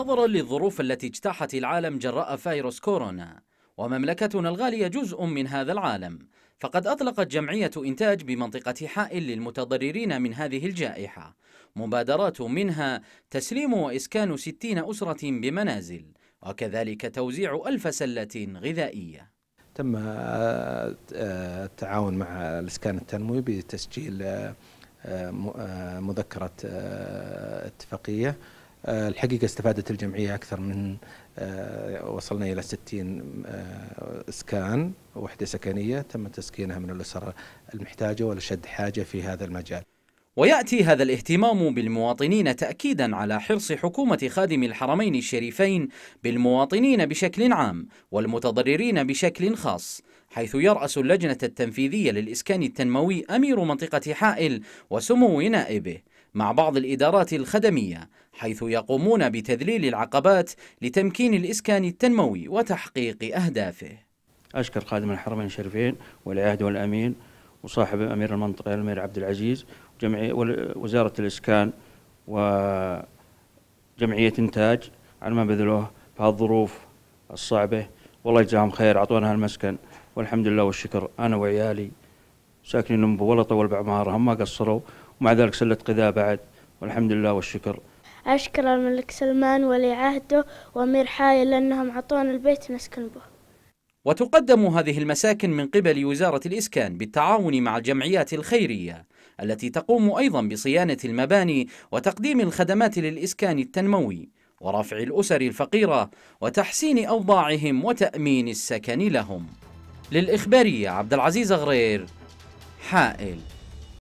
نظرا للظروف التي اجتاحت العالم جراء فيروس كورونا ومملكتنا الغالية جزء من هذا العالم فقد أطلقت جمعية إنتاج بمنطقة حائل للمتضررين من هذه الجائحة مبادرات منها تسليم وإسكان ستين أسرة بمنازل وكذلك توزيع ألف سلة غذائية تم آه، آه، التعاون مع الإسكان التنموي بتسجيل آه، مذكرة اتفاقية آه، الحقيقة استفادت الجمعية أكثر من آه، وصلنا إلى 60 إسكان آه، وحدة سكنية تم تسكينها من الأسر المحتاجة والأشد حاجة في هذا المجال ويأتي هذا الاهتمام بالمواطنين تأكيدا على حرص حكومة خادم الحرمين الشريفين بالمواطنين بشكل عام والمتضررين بشكل خاص حيث يرأس اللجنة التنفيذية للإسكان التنموي أمير منطقة حائل وسمو نائبه مع بعض الإدارات الخدمية حيث يقومون بتذليل العقبات لتمكين الإسكان التنموي وتحقيق أهدافه أشكر خادم الحرمين الشريفين والعهد والأمين وصاحب أمير المنطقة الأمير عبد العزيز وجمعية وزارة الإسكان وجمعية إنتاج على ما بذلوه في هالظروف الصعبة والله يجزاهم خير أعطونا هالمسكن والحمد لله والشكر أنا وعيالي ساكنين نمبو ولا طول بعمارهم ما قصروا ومع ذلك سلت قذاء بعد والحمد لله والشكر أشكر الملك سلمان ولي عهده وأمير حايل لأنهم عطونا البيت نسكن به وتقدم هذه المساكن من قبل وزارة الإسكان بالتعاون مع الجمعيات الخيرية التي تقوم أيضا بصيانة المباني وتقديم الخدمات للإسكان التنموي ورفع الأسر الفقيرة وتحسين أوضاعهم وتأمين السكن لهم للإخبارية عبد العزيز غرير حائل